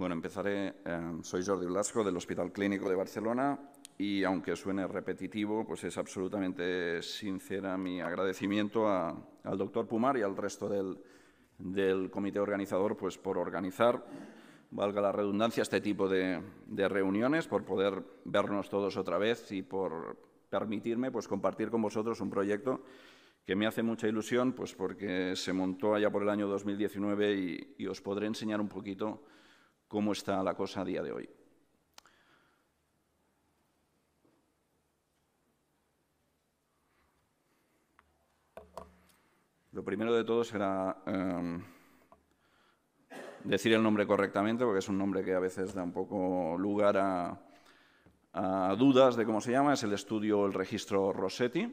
Bueno, empezaré. Em, soy Jordi Blasco del Hospital Clínico de Barcelona y aunque suene repetitivo, pues es absolutamente sincera mi agradecimiento al doctor Pumar y al resto del, comité organizador pues por organizar, valga la redundancia, este tipo de, reuniones, por poder vernos todos otra vez y por permitirme pues, compartir con vosotros un proyecto que me hace mucha ilusión pues porque se montó allá por el año 2019 y os podré enseñar un poquito cómo está la cosa a día de hoy. Lo primero de todo será em, decir el nombre correctamente, porque es un nombre que a veces da un poco lugar a, a dudas de cómo se llama. Es el estudio, el registro Rossetti.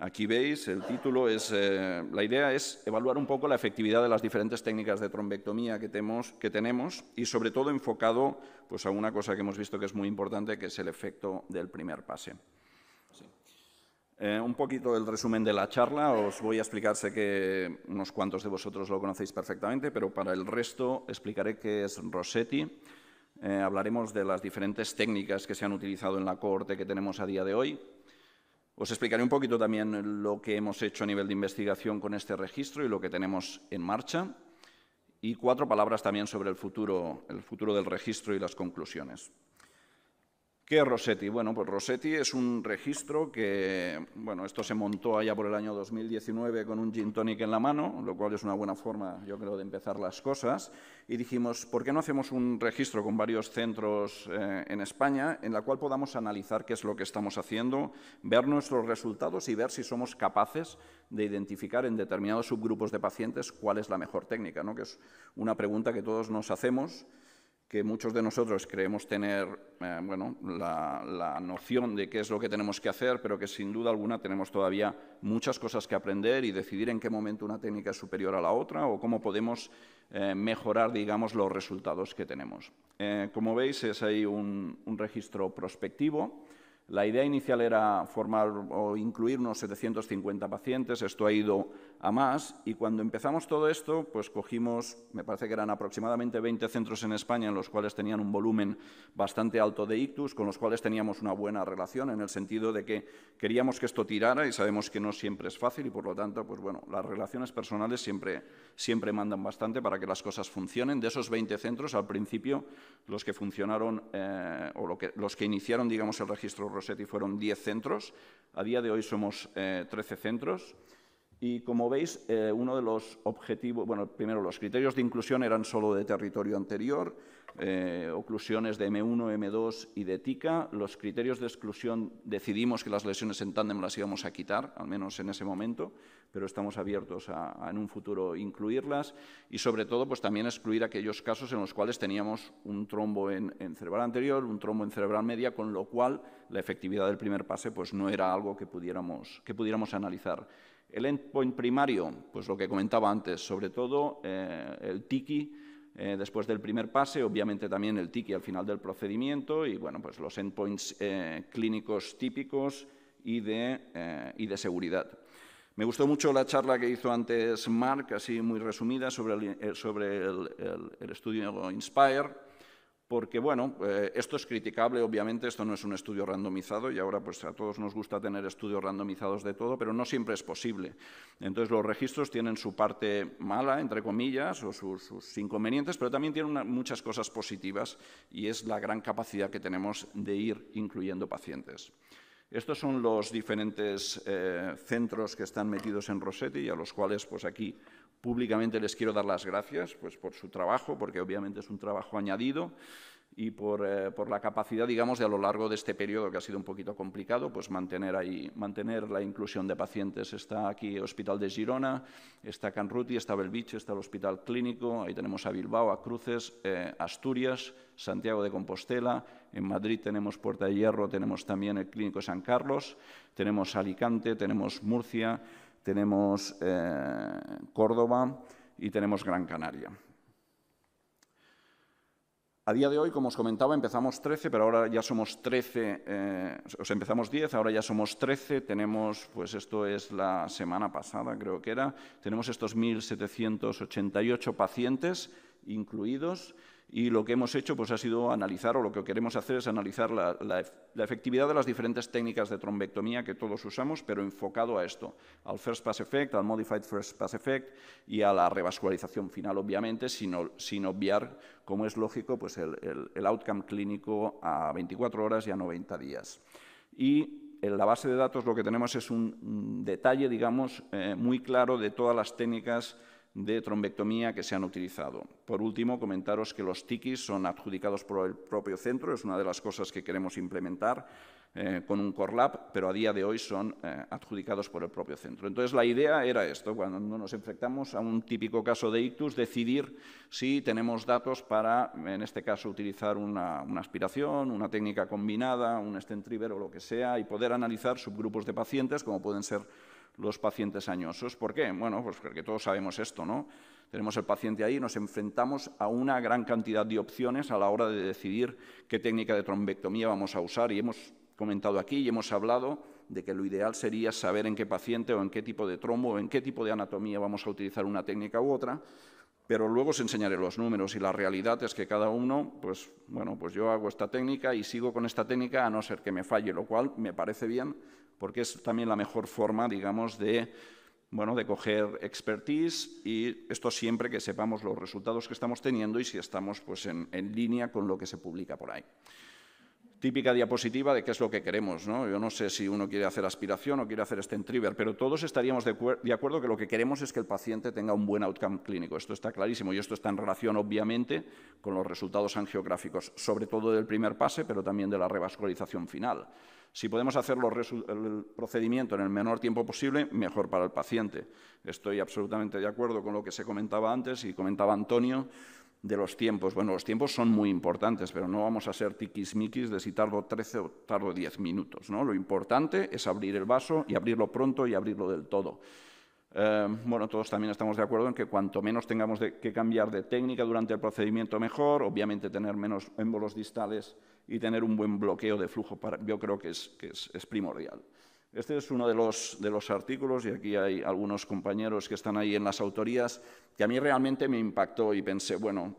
Aquí veis, el título es, eh, la idea es evaluar un poco la efectividad de las diferentes técnicas de trombectomía que, que tenemos y sobre todo enfocado pues, a una cosa que hemos visto que es muy importante, que es el efecto del primer pase. Eh, un poquito el resumen de la charla, os voy a explicar, sé que unos cuantos de vosotros lo conocéis perfectamente, pero para el resto explicaré qué es Rossetti. Eh, hablaremos de las diferentes técnicas que se han utilizado en la cohorte que tenemos a día de hoy, os explicaré un poquito también lo que hemos hecho a nivel de investigación con este registro y lo que tenemos en marcha. Y cuatro palabras también sobre el futuro, el futuro del registro y las conclusiones. ¿Qué es Rossetti? Bueno, pues Rossetti es un registro que, bueno, esto se montó allá por el año 2019 con un gin tonic en la mano, lo cual es una buena forma, yo creo, de empezar las cosas. Y dijimos, ¿por qué no hacemos un registro con varios centros eh, en España en la cual podamos analizar qué es lo que estamos haciendo, ver nuestros resultados y ver si somos capaces de identificar en determinados subgrupos de pacientes cuál es la mejor técnica, ¿no? que es una pregunta que todos nos hacemos que muchos de nosotros creemos tener eh, bueno, la, noción de qué es lo que tenemos que hacer, pero que sin duda alguna tenemos todavía muchas cosas que aprender y decidir en qué momento una técnica es superior a la otra o cómo podemos eh, mejorar digamos, los resultados que tenemos. Eh, como veis, es ahí un, registro prospectivo. La idea inicial era formar o incluir unos 750 pacientes. Esto ha ido a más. Y cuando empezamos todo esto, pues cogimos, me parece que eran aproximadamente 20 centros en España en los cuales tenían un volumen bastante alto de ictus, con los cuales teníamos una buena relación en el sentido de que queríamos que esto tirara y sabemos que no siempre es fácil y por lo tanto, pues bueno, las relaciones personales siempre, siempre mandan bastante para que las cosas funcionen. De esos 20 centros, al principio, los que funcionaron eh, o los que iniciaron, digamos, el registro Rossetti fueron 10 centros. A día de hoy somos 13 eh, centros. Y como veis, eh, uno de los objetivos, bueno, primero los criterios de inclusión eran solo de territorio anterior, eh, oclusiones de M1, M2 y de TICA. Los criterios de exclusión decidimos que las lesiones en tándem las íbamos a quitar, al menos en ese momento, pero estamos abiertos a, en un futuro incluirlas y sobre todo pues también excluir aquellos casos en los cuales teníamos un trombo en, en cerebral anterior, un trombo en cerebral media, con lo cual la efectividad del primer pase pues no era algo que pudiéramos, que pudiéramos analizar el endpoint primario, pues lo que comentaba antes, sobre todo eh, el tiki eh, después del primer pase, obviamente también el tiki al final del procedimiento y bueno, pues los endpoints eh, clínicos típicos y de, y de seguridad. Me gustó mucho la charla que hizo antes Mark, así muy resumida, sobre el, sobre el estudio Inspire porque bueno, eh, esto es criticable, obviamente, esto no es un estudio randomizado y ahora pues a todos nos gusta tener estudios randomizados de todo, pero no siempre es posible. Entonces los registros tienen su parte mala, entre comillas, o sus, inconvenientes, pero también tienen muchas cosas positivas y es la gran capacidad que tenemos de ir incluyendo pacientes. Estos son los diferentes eh, centros que están metidos en Rosetti y a los cuales pues aquí Públicamente les quiero dar las gracias pues, por su trabajo, porque obviamente es un trabajo añadido y eh, por, la capacidad, digamos, de a lo largo de este periodo, que ha sido un poquito complicado, pues mantener, ahí, mantener la inclusión de pacientes. Está aquí el Hospital de Girona, está Canruti, está Belvich, está el Hospital Clínico, ahí tenemos a Bilbao, a Cruces, eh, Asturias, Santiago de Compostela, en Madrid tenemos Puerta de Hierro, tenemos también el Clínico San Carlos, tenemos Alicante, tenemos Murcia, tenemos eh, Córdoba y tenemos Gran Canaria. A día de hoy, como os comentaba, empezamos 13, pero ahora ya somos 13, eh, o sea, empezamos 10, ahora ya somos 13, tenemos, pues esto es la semana pasada, creo que era, tenemos estos 1.788 pacientes incluidos, y lo que hemos hecho pues, ha sido analizar, o lo que queremos hacer es analizar la, efectividad de las diferentes técnicas de trombectomía que todos usamos, pero enfocado a esto, al First Pass Effect, al Modified First Pass Effect y a la revascularización final, obviamente, sin, sin obviar, como es lógico, pues el, outcome clínico a 24 horas y a 90 días. Y en la base de datos lo que tenemos es un detalle, digamos, eh, muy claro de todas las técnicas de trombectomía que se han utilizado. Por último, comentaros que los tiquis son adjudicados por el propio centro, es una de las cosas que queremos implementar eh, con un core lab, pero a día de hoy son eh, adjudicados por el propio centro. Entonces, la idea era esto, cuando nos enfrentamos a un típico caso de ictus, decidir si tenemos datos para, en este caso, utilizar una, una aspiración, una técnica combinada, un stentriver o lo que sea, y poder analizar subgrupos de pacientes, como pueden ser los pacientes añosos. ¿Por qué? Bueno, pues porque todos sabemos esto, ¿no? Tenemos el paciente ahí y nos enfrentamos a una gran cantidad de opciones a la hora de decidir qué técnica de trombectomía vamos a usar y hemos comentado aquí y hemos hablado de que lo ideal sería saber en qué paciente o en qué tipo de trombo o en qué tipo de anatomía vamos a utilizar una técnica u otra, pero luego os enseñaré los números y la realidad es que cada uno, pues bueno, pues yo hago esta técnica y sigo con esta técnica a no ser que me falle, lo cual me parece bien, porque es también la mejor forma, digamos, de, bueno, de coger expertise y esto siempre que sepamos los resultados que estamos teniendo y si estamos pues, en, línea con lo que se publica por ahí típica diapositiva de qué es lo que queremos. ¿no? Yo no sé si uno quiere hacer aspiración o quiere hacer stentriver, este pero todos estaríamos de, de, acuerdo que lo que queremos es que el paciente tenga un buen outcome clínico. Esto está clarísimo y esto está en relación, obviamente, con los resultados angiográficos, sobre todo del primer pase, pero también de la revascularización final. Si podemos hacer el procedimiento en el menor tiempo posible, mejor para el paciente. Estoy absolutamente de acuerdo con lo que se comentaba antes y comentaba Antonio de los tiempos. Bueno, los tiempos son muy importantes, pero no vamos a ser tiquismiquis de si tardo 13 o tardo 10 minutos. ¿no? Lo importante es abrir el vaso y abrirlo pronto y abrirlo del todo. Em, bueno, todos también estamos de acuerdo en que cuanto menos tengamos que cambiar de técnica durante el procedimiento, mejor. Obviamente, tener menos émbolos distales y tener un buen bloqueo de flujo, yo creo que, es, primordial. Este es uno de los, de los artículos, y aquí hay algunos compañeros que están ahí en las autorías, que a mí realmente me impactó y pensé, bueno,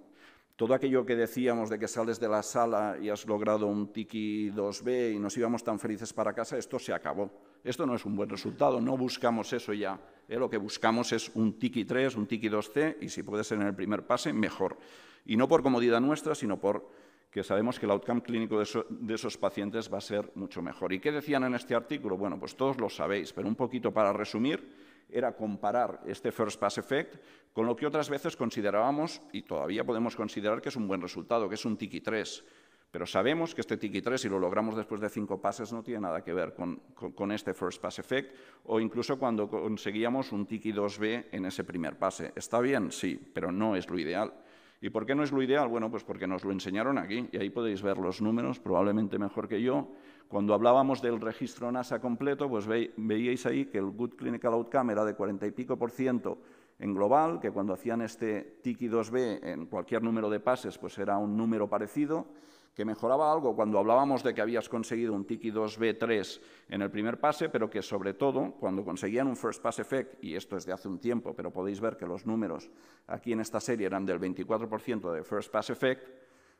todo aquello que decíamos de que sales de la sala y has logrado un tiki 2B y nos íbamos tan felices para casa, esto se acabó. Esto no es un buen resultado, no buscamos eso ya ¿eh? lo que buscamos es un tiki 3, un tiki 2C, y si puede ser en el primer pase, mejor. Y no por comodidad nuestra, sino porque sabemos que el outcome clínico de, de esos pacientes va a ser mucho mejor. ¿Y qué decían en este artículo? Bueno, pues todos lo sabéis, pero un poquito para resumir, era comparar este first pass effect con lo que otras veces considerábamos, y todavía podemos considerar que es un buen resultado, que es un tiki 3 pero sabemos que este tiki 3, si lo logramos después de cinco pases, no tiene nada que ver con, este first pass effect, o incluso cuando conseguíamos un tiki 2B en ese primer pase. Está bien, sí, pero no es lo ideal. ¿Y por qué no es lo ideal? Bueno, pues porque nos lo enseñaron aquí, y ahí podéis ver los números, probablemente mejor que yo. Cuando hablábamos del registro NASA completo, pues veíais ahí que el Good Clinical Outcome era de 40 y pico por ciento en global, que cuando hacían este tiki 2B en cualquier número de pases, pues era un número parecido que mejoraba algo cuando hablábamos de que habías conseguido un Tiki 2B3 en el primer pase, pero que sobre todo cuando conseguían un first pass effect, y esto es de hace un tiempo, pero podéis ver que los números aquí en esta serie eran del 24% de first pass effect,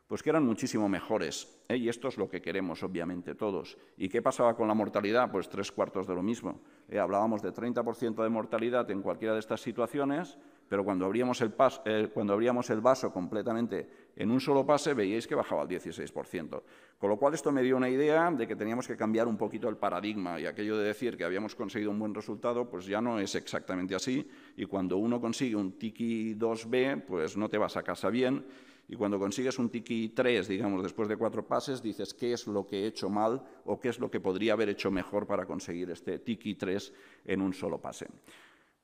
pues que eran muchísimo mejores. ¿eh? Y esto es lo que queremos, obviamente, todos. ¿Y qué pasaba con la mortalidad? Pues tres cuartos de lo mismo. ¿eh? Hablábamos de 30% de mortalidad en cualquiera de estas situaciones, pero eh, cuando abríamos el, vaso completamente en un solo pase, veíais que bajaba al 16%. Con lo cual, esto me dio una idea de que teníamos que cambiar un poquito el paradigma y aquello de decir que habíamos conseguido un buen resultado, pues ya no es exactamente así. Y cuando uno consigue un Tiki 2B, pues no te vas a casa bien. Y cuando consigues un Tiki 3, digamos, después de cuatro pases, dices qué es lo que he hecho mal o qué es lo que podría haber hecho mejor para conseguir este Tiki 3 en un solo pase.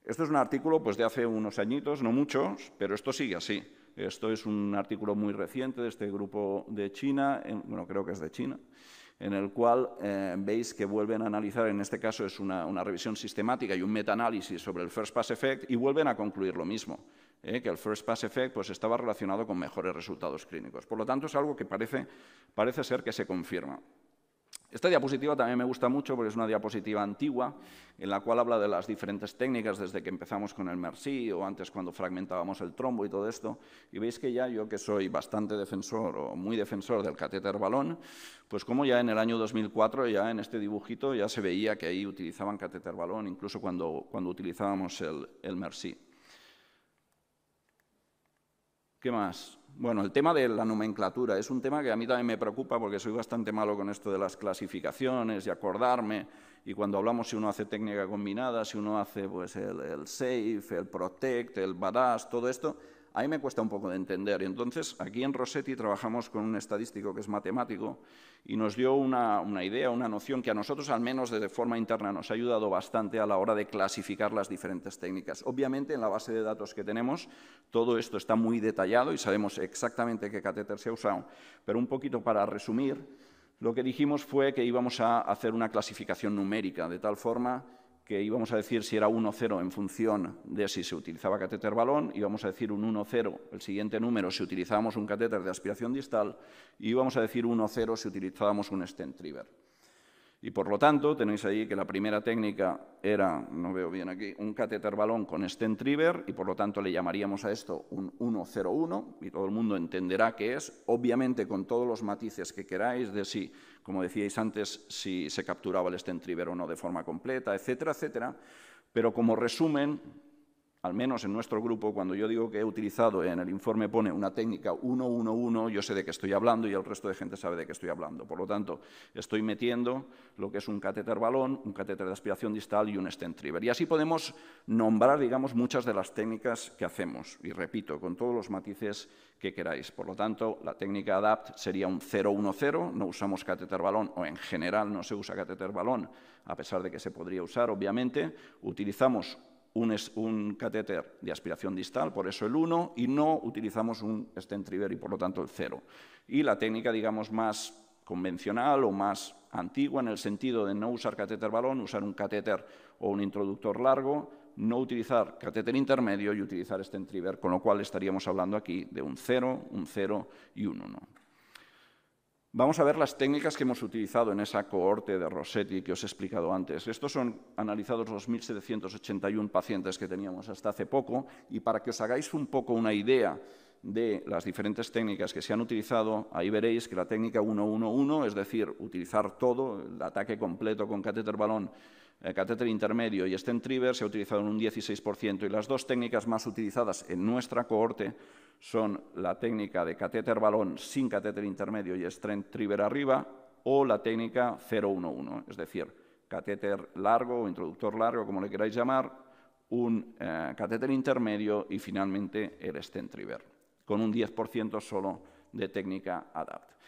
Esto es un artículo pues, de hace unos añitos, no muchos, pero esto sigue así. Esto es un artículo muy reciente de este grupo de China, en, bueno, creo que es de China, en el cual eh, veis que vuelven a analizar, en este caso es una, revisión sistemática y un metaanálisis sobre el First Pass Effect, y vuelven a concluir lo mismo. Eh, que el first pass effect pues, estaba relacionado con mejores resultados clínicos. Por lo tanto, es algo que parece, parece ser que se confirma. Esta diapositiva también me gusta mucho porque es una diapositiva antigua en la cual habla de las diferentes técnicas desde que empezamos con el Merci o antes cuando fragmentábamos el trombo y todo esto. Y veis que ya yo que soy bastante defensor o muy defensor del catéter balón, pues como ya en el año 2004 ya en este dibujito ya se veía que ahí utilizaban catéter balón incluso cuando, cuando utilizábamos el, el Merci. ¿Qué más? Bueno, el tema de la nomenclatura es un tema que a mí también me preocupa porque soy bastante malo con esto de las clasificaciones y acordarme. Y cuando hablamos si uno hace técnica combinada, si uno hace pues, el, safe, el protect, el BADAS, todo esto, ahí me cuesta un poco de entender. Entonces, aquí en Rossetti trabajamos con un estadístico que es matemático y nos dio una, idea, una noción que a nosotros, al menos desde forma interna, nos ha ayudado bastante a la hora de clasificar las diferentes técnicas. Obviamente, en la base de datos que tenemos, todo esto está muy detallado y sabemos exactamente qué catéter se ha usado. Pero un poquito para resumir, lo que dijimos fue que íbamos a hacer una clasificación numérica, de tal forma que íbamos a decir si era 1-0 en función de si se utilizaba catéter balón, íbamos a decir un 1-0 el siguiente número si utilizábamos un catéter de aspiración distal y íbamos a decir 1-0 si utilizábamos un stent river. Y por lo tanto, tenéis ahí que la primera técnica era, no veo bien aquí, un catéter balón con stentriver y por lo tanto le llamaríamos a esto un 101, y todo el mundo entenderá qué es, obviamente con todos los matices que queráis de si, como decíais antes, si se capturaba el stentriver o no de forma completa, etcétera, etcétera. Pero como resumen, al menos en nuestro grupo, cuando yo digo que he utilizado en el informe pone una técnica 111, yo sé de qué estoy hablando y el resto de gente sabe de qué estoy hablando. Por lo tanto, estoy metiendo lo que es un catéter balón, un catéter de aspiración distal y un stent Y así podemos nombrar, digamos, muchas de las técnicas que hacemos. Y repito, con todos los matices que queráis. Por lo tanto, la técnica ADAPT sería un 010, no usamos catéter balón o en general no se usa catéter balón, a pesar de que se podría usar, obviamente. Utilizamos un, es, un catéter de aspiración distal, por eso el 1, y no utilizamos un stentriver y por lo tanto el 0. Y la técnica, digamos, más convencional o más antigua en el sentido de no usar catéter balón, usar un catéter o un introductor largo, no utilizar catéter intermedio y utilizar stentriver, con lo cual estaríamos hablando aquí de un 0, un 0 y un 1. Vamos a ver las técnicas que hemos utilizado en esa cohorte de Rossetti que os he explicado antes. Estos son analizados los 1.781 pacientes que teníamos hasta hace poco y para que os hagáis un poco una idea de las diferentes técnicas que se han utilizado, ahí veréis que la técnica 111, es decir, utilizar todo, el ataque completo con catéter balón catéter intermedio y stent River se ha utilizado en un 16% y las dos técnicas más utilizadas en nuestra cohorte son la técnica de catéter balón sin catéter intermedio y stent River arriba o la técnica 011, es decir, catéter largo o introductor largo, como le queráis llamar, un eh, catéter intermedio y finalmente el stent River con un 10% solo de técnica ADAPT.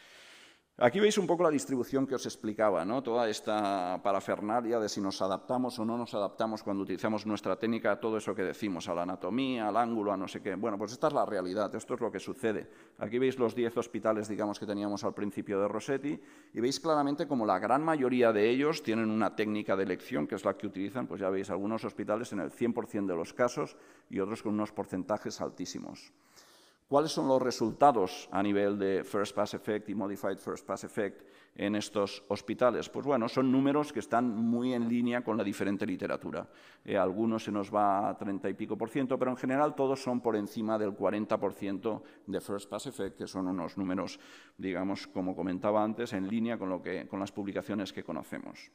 Aquí veis un poco la distribución que os explicaba, ¿no? toda esta parafernalia de si nos adaptamos o no nos adaptamos cuando utilizamos nuestra técnica a todo eso que decimos, a la anatomía, al ángulo, a no sé qué. Bueno, pues esta es la realidad, esto es lo que sucede. Aquí veis los 10 hospitales, digamos, que teníamos al principio de Rossetti y veis claramente como la gran mayoría de ellos tienen una técnica de elección, que es la que utilizan, pues ya veis, algunos hospitales en el 100% de los casos y otros con unos porcentajes altísimos. ¿Cuáles son los resultados a nivel de First Pass Effect y Modified First Pass Effect en estos hospitales? Pues bueno, son números que están muy en línea con la diferente literatura. Eh, algunos se nos va a 30 y pico por ciento, pero en general todos son por encima del 40 por ciento de First Pass Effect, que son unos números, digamos, como comentaba antes, en línea con las publicaciones que conocemos.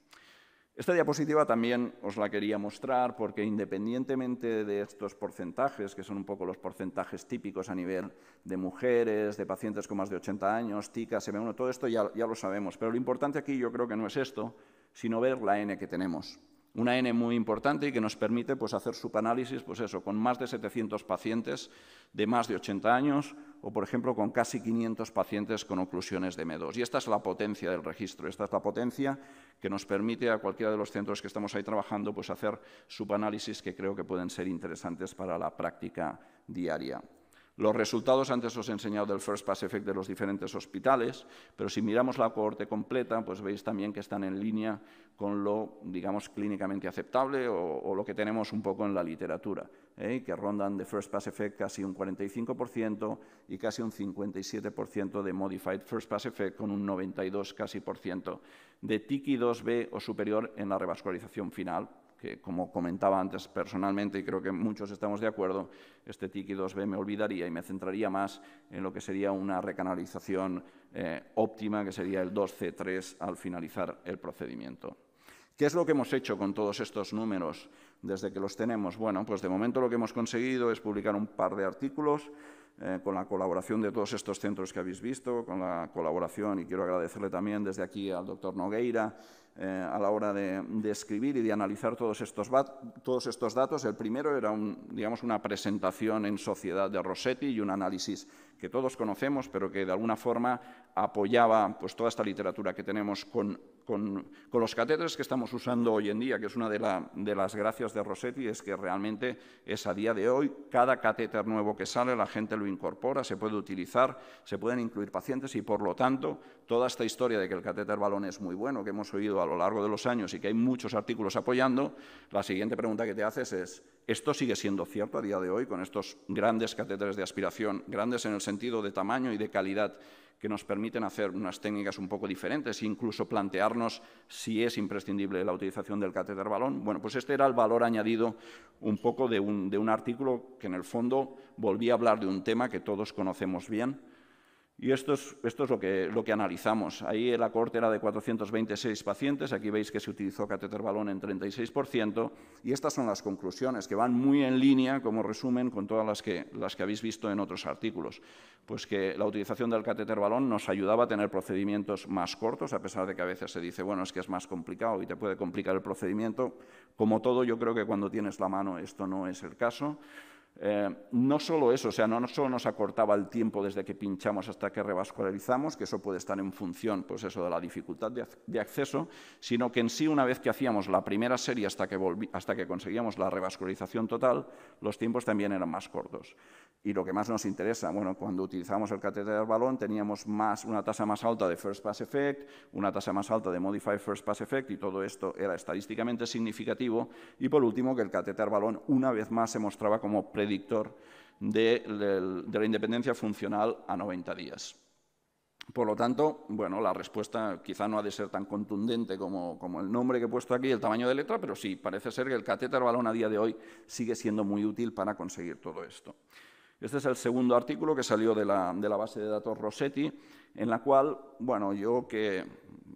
Esta diapositiva también os la quería mostrar porque independientemente de estos porcentajes, que son un poco los porcentajes típicos a nivel de mujeres, de pacientes con más de 80 años, TICA, m 1 todo esto ya lo sabemos, pero lo importante aquí yo creo que no es esto, sino ver la N que tenemos una N muy importante y que nos permite pues, hacer subanálisis pues eso, con más de 700 pacientes de más de 80 años o, por ejemplo, con casi 500 pacientes con oclusiones de M2. Y esta es la potencia del registro, esta es la potencia que nos permite a cualquiera de los centros que estamos ahí trabajando pues, hacer subanálisis que creo que pueden ser interesantes para la práctica diaria los resultados antes os he enseñado del First Pass Effect de los diferentes hospitales, pero si miramos la cohorte completa, pues veis también que están en línea con lo, digamos, clínicamente aceptable o, lo que tenemos un poco en la literatura, ¿eh? que rondan de First Pass Effect casi un 45% y casi un 57% de Modified First Pass Effect con un 92 casi por ciento de TIKI 2B o superior en la revascularización final, que como comentaba antes personalmente, y creo que muchos estamos de acuerdo, este TICI 2B me olvidaría y me centraría más en lo que sería una recanalización eh, óptima, que sería el 2C3 al finalizar el procedimiento. ¿Qué es lo que hemos hecho con todos estos números desde que los tenemos? Bueno, pues de momento lo que hemos conseguido es publicar un par de artículos eh, con la colaboración de todos estos centros que habéis visto, con la colaboración, y quiero agradecerle también desde aquí al doctor Nogueira, eh, a la hora de, escribir y de analizar todos estos, todos estos datos. El primero era un, digamos, una presentación en sociedad de Rossetti y un análisis que todos conocemos, pero que de alguna forma apoyaba pues, toda esta literatura que tenemos con, con, con los catéteres que estamos usando hoy en día, que es una de, de las gracias de Rossetti, es que realmente es a día de hoy, cada catéter nuevo que sale, la gente lo incorpora, se puede utilizar, se pueden incluir pacientes y, por lo tanto, toda esta historia de que el catéter balón es muy bueno, que hemos oído a lo largo de los años y que hay muchos artículos apoyando, la siguiente pregunta que te haces es, ¿esto sigue siendo cierto a día de hoy con estos grandes catéteres de aspiración, grandes en el sentido de tamaño y de calidad que nos permiten hacer unas técnicas un poco diferentes, e incluso plantearnos si es imprescindible la utilización del catéter balón. Bueno, pues este era el valor añadido un poco de un, de un artículo que en el fondo volvía a hablar de un tema que todos conocemos bien, y esto es, lo, que, lo, que, analizamos. Ahí la corte era de 426 pacientes, aquí veis que se utilizó catéter balón en 36%, y estas son las conclusiones, que van muy en línea, como resumen, con todas las que, las que habéis visto en otros artículos. Pues que la utilización del catéter balón nos ayudaba a tener procedimientos más cortos, a pesar de que a veces se dice, bueno, es que es más complicado y te puede complicar el procedimiento. Como todo, yo creo que cuando tienes la mano esto no es el caso. Eh, no solo eso, o sea, no, solo nos acortaba el tiempo desde que pinchamos hasta que revascularizamos, que eso puede estar en función pues eso, de la dificultad de, acceso, sino que en sí, una vez que hacíamos la primera serie hasta que, hasta que conseguíamos la revascularización total, los tiempos también eran más cortos. Y lo que más nos interesa, bueno, cuando utilizamos el catéter balón teníamos más, una tasa más alta de first pass effect, una tasa más alta de modified first pass effect, y todo esto era estadísticamente significativo. Y por último, que el catéter balón una vez más se mostraba como predictor de, la independencia funcional a 90 días. Por lo tanto, bueno, la respuesta quizá no ha de ser tan contundente como, el nombre que he puesto aquí, el tamaño de letra, pero sí, parece ser que el catéter balón a día de hoy sigue siendo muy útil para conseguir todo esto. Este es el segundo artículo que salió de la base de datos Rossetti en la cual, bueno, yo que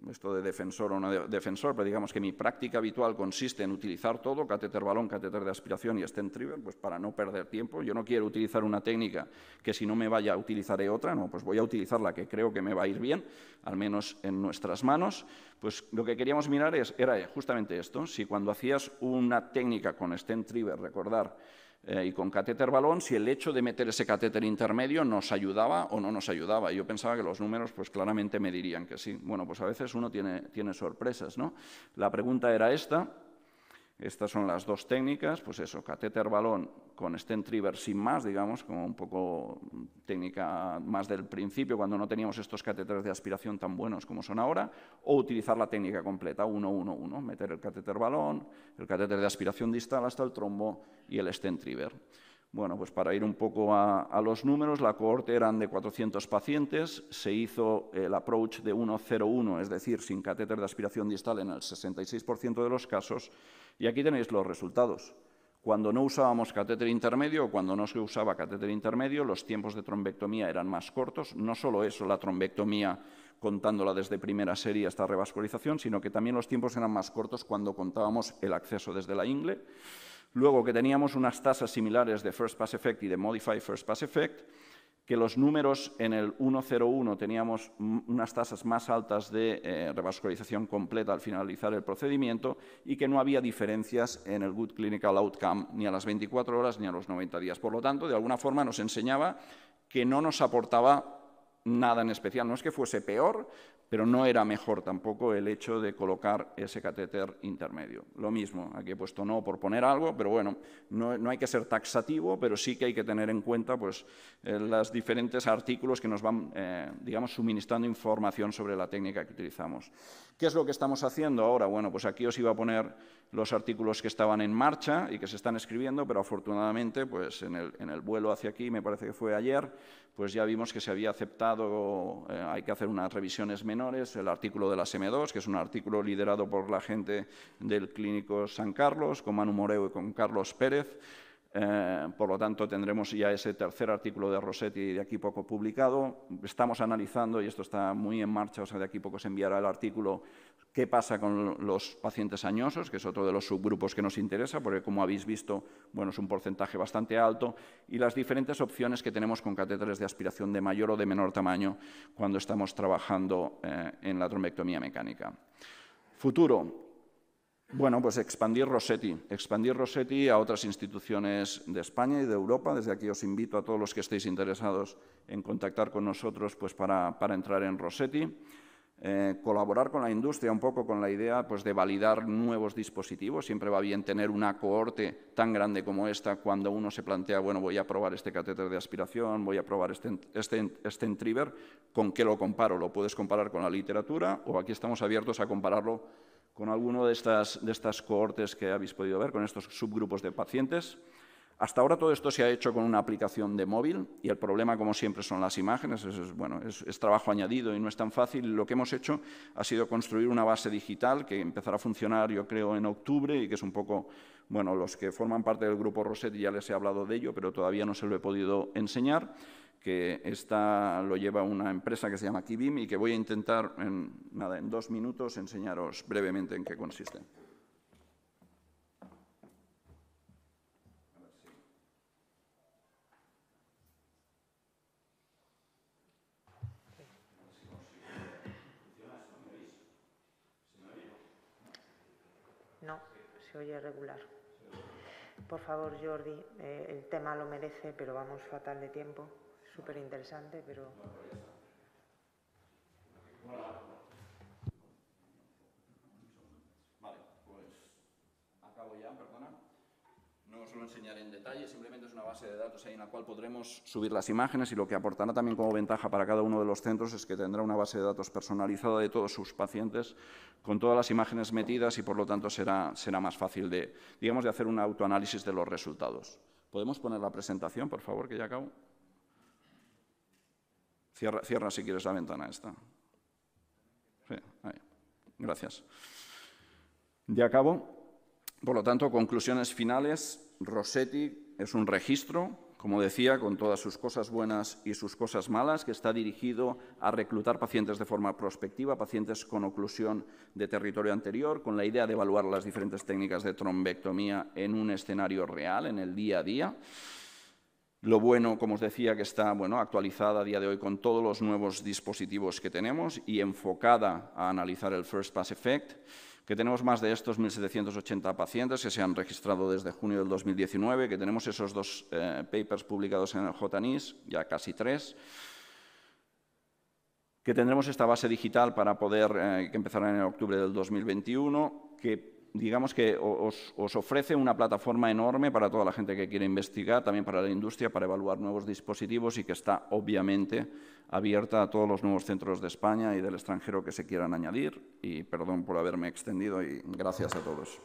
esto de defensor o no defensor, pero digamos que mi práctica habitual consiste en utilizar todo, catéter balón, catéter de aspiración y stent trigger, pues para no perder tiempo. Yo no quiero utilizar una técnica que si no me vaya utilizaré otra, no, pues voy a utilizar la que creo que me va a ir bien, al menos en nuestras manos. Pues lo que queríamos mirar era justamente esto, si cuando hacías una técnica con stent trigger, recordar, eh, y con catéter balón si el hecho de meter ese catéter intermedio nos ayudaba o no nos ayudaba. Yo pensaba que los números pues claramente me dirían que sí. Bueno, pues a veces uno tiene, tiene sorpresas, ¿no? La pregunta era esta. Estas son las dos técnicas, pues eso, catéter balón con Stent River sin más, digamos, como un poco técnica más del principio, cuando no teníamos estos catéteres de aspiración tan buenos como son ahora, o utilizar la técnica completa, 1-1-1, meter el catéter balón, el catéter de aspiración distal hasta el trombo y el Stent River. Bueno, pues para ir un poco a, a, los números, la cohorte eran de 400 pacientes, se hizo el approach de 101, es decir, sin catéter de aspiración distal en el 66% de los casos, y aquí tenéis los resultados. Cuando no usábamos catéter intermedio o cuando no se usaba catéter intermedio, los tiempos de trombectomía eran más cortos. No solo eso, la trombectomía contándola desde primera serie hasta revascularización, sino que también los tiempos eran más cortos cuando contábamos el acceso desde la ingle. Luego que teníamos unas tasas similares de first pass effect y de modified first pass effect que los números en el 101 teníamos unas tasas más altas de eh, revascularización completa al finalizar el procedimiento y que no había diferencias en el Good Clinical Outcome ni a las 24 horas ni a los 90 días. Por lo tanto, de alguna forma nos enseñaba que no nos aportaba nada en especial. No es que fuese peor, pero no era mejor tampoco el hecho de colocar ese catéter intermedio. Lo mismo, aquí he puesto no por poner algo, pero bueno, no, hay que ser taxativo, pero sí que hay que tener en cuenta los pues, eh, diferentes artículos que nos van, eh, digamos, suministrando información sobre la técnica que utilizamos. ¿Qué es lo que estamos haciendo ahora? Bueno, pues aquí os iba a poner los artículos que estaban en marcha y que se están escribiendo, pero afortunadamente, pues en el vuelo hacia aquí, me parece que fue ayer, pues ya vimos que se había aceptado, eh, hay que hacer unas revisiones menores, el artículo de la M2, que es un artículo liderado por la gente del Clínico San Carlos, con Manu Moreo y con Carlos Pérez. Eh, por lo tanto, tendremos ya ese tercer artículo de Rosetti de aquí poco publicado. Estamos analizando, y esto está muy en marcha, o sea, de aquí poco se enviará el artículo ¿Qué pasa con los pacientes añosos? Que es otro de los subgrupos que nos interesa, porque como habéis visto, bueno, es un porcentaje bastante alto. Y las diferentes opciones que tenemos con catéteres de aspiración de mayor o de menor tamaño cuando estamos trabajando eh, en la trombectomía mecánica. Futuro. Bueno, pues expandir Rosetti. Expandir Rosetti a otras instituciones de España y de Europa. Desde aquí os invito a todos los que estéis interesados en contactar con nosotros pues, para, para entrar en Rosetti. Eh, colaborar con la industria un poco con la idea pues, de validar nuevos dispositivos. Siempre va bien tener una cohorte tan grande como esta cuando uno se plantea, bueno, voy a probar este catéter de aspiración, voy a probar este, este, este ¿con qué lo comparo? ¿Lo puedes comparar con la literatura o aquí estamos abiertos a compararlo con alguno de estas, de estas cohortes que habéis podido ver, con estos subgrupos de pacientes? Hasta ahora todo esto se ha hecho con una aplicación de móvil y el problema, como siempre, son las imágenes. Es, bueno, es, trabajo añadido y no es tan fácil. Lo que hemos hecho ha sido construir una base digital que empezará a funcionar, yo creo, en octubre y que es un poco, bueno, los que forman parte del grupo Roset ya les he hablado de ello, pero todavía no se lo he podido enseñar que esta lo lleva una empresa que se llama Kibim y que voy a intentar nada, en dos minutos enseñaros brevemente en qué consiste. Se oye regular. Por favor, Jordi, eh, el tema lo merece, pero vamos fatal de tiempo. Súper interesante, pero... lo enseñar en detalle, simplemente es una base de datos en la cual podremos subir las imágenes y lo que aportará también como ventaja para cada uno de los centros es que tendrá una base de datos personalizada de todos sus pacientes con todas las imágenes metidas y por lo tanto será, será más fácil de, digamos, de hacer un autoanálisis de los resultados. ¿Podemos poner la presentación, por favor, que ya acabo? Cierra, cierra si quieres la ventana esta. Gracias. Ya acabo. Por lo tanto, conclusiones finales. Rossetti es un registro, como decía, con todas sus cosas buenas y sus cosas malas, que está dirigido a reclutar pacientes de forma prospectiva, pacientes con oclusión de territorio anterior, con la idea de evaluar las diferentes técnicas de trombectomía en un escenario real, en el día a día. Lo bueno, como os decía, que está bueno, actualizada a día de hoy con todos los nuevos dispositivos que tenemos y enfocada a analizar el first pass effect que tenemos más de estos 1.780 pacientes que se han registrado desde junio del 2019, que tenemos esos dos eh, papers publicados en el JNIS, ya casi tres, que tendremos esta base digital para poder, eh, que empezará en octubre del 2021, que digamos que os, os, ofrece una plataforma enorme para toda la gente que quiere investigar, también para la industria, para evaluar nuevos dispositivos y que está obviamente abierta a todos los nuevos centros de España y del extranjero que se quieran añadir. Y perdón por haberme extendido y gracias a todos.